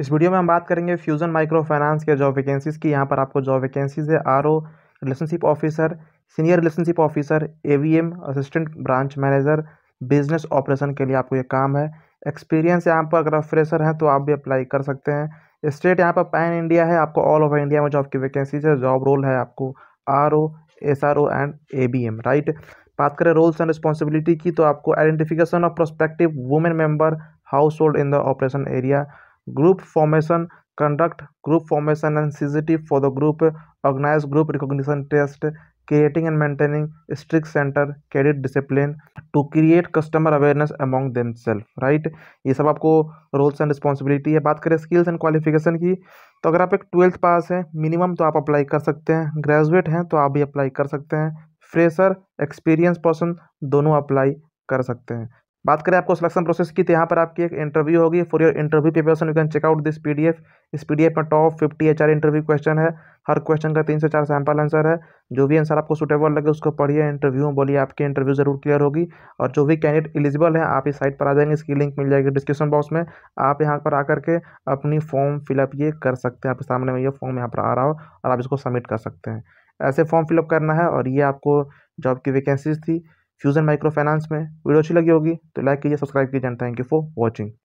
इस वीडियो में हम बात करेंगे फ्यूजन माइक्रो फाइनेंस के जॉब वैकेंसीज़ की यहाँ पर आपको जॉब वैकेंसीज़ है are relationship officer senior relationship officer a assistant branch manager business operation के लिए आपको ये काम है एक्सपीरियंस यहाँ पर अगर आप फ्रेशर हैं तो आप भी अप्लाई कर सकते हैं स्टेट यहाँ पर पैन इंडिया है आपको ऑल ओवर इंडिया में जॉब की वैकेंसीज है जॉब रोल है आपको R O S R O and A B M right बात करें रोल्स एंड रिस्पॉन्सिबिलिटी की तो आपको identification of prospective women member हाउस होल्ड in the operation area group formation conduct group formation and CGT for the group organise group recognition test creating and maintaining strict centre credit discipline to create customer awareness among them self right ये सब आपको roles and responsibility है बात करें skills and qualification की तो अगर आप एक ट्वेल्थ पास हैं मिनिमम तो आप अप्लाई कर सकते हैं ग्रेजुएट हैं तो आप भी अप्लाई कर सकते हैं फ्रेशर एक्सपीरियंस पर्सन दोनों अप्लाई कर सकते हैं बात करें आपको सिलेक्शन प्रोसेस की तो यहाँ पर आपकी एक इंटरव्यू होगी for your interview preparation you can check out this PDF इस पीडीएफ में top fifty H interview question है हर क्वेश्चन का तीन से चार सैंपल आंसर है जो भी आंसर आपको सुटेबल लगे उसको पढ़िए इंटरव्यू में बोलिए आपकी इंटरव्यू जरूर क्लियर होगी और जो भी कैंडिडेट एलिजिबल है आप इस साइट पर आ जाएंगे इसकी लिंक मिल जाएगी डिस्क्रिप्शन बॉक्स में आप यहाँ पर आकर के अपनी फॉर्म फिलअप ये कर सकते हैं आपके सामने में ये फॉर्म यहाँ पर आ रहा हो और आप इसको सबमिट कर सकते हैं ऐसे फॉर्म फिलअप करना है और ये आपको जॉब की वैकेंसीज थी फ्यूज़न माइक्रो फाइनेंस में वीडियो अच्छी लगी होगी तो लाइक कीजिए सब्सक्राइब कीजिए थैंक यू फॉर वॉचिंग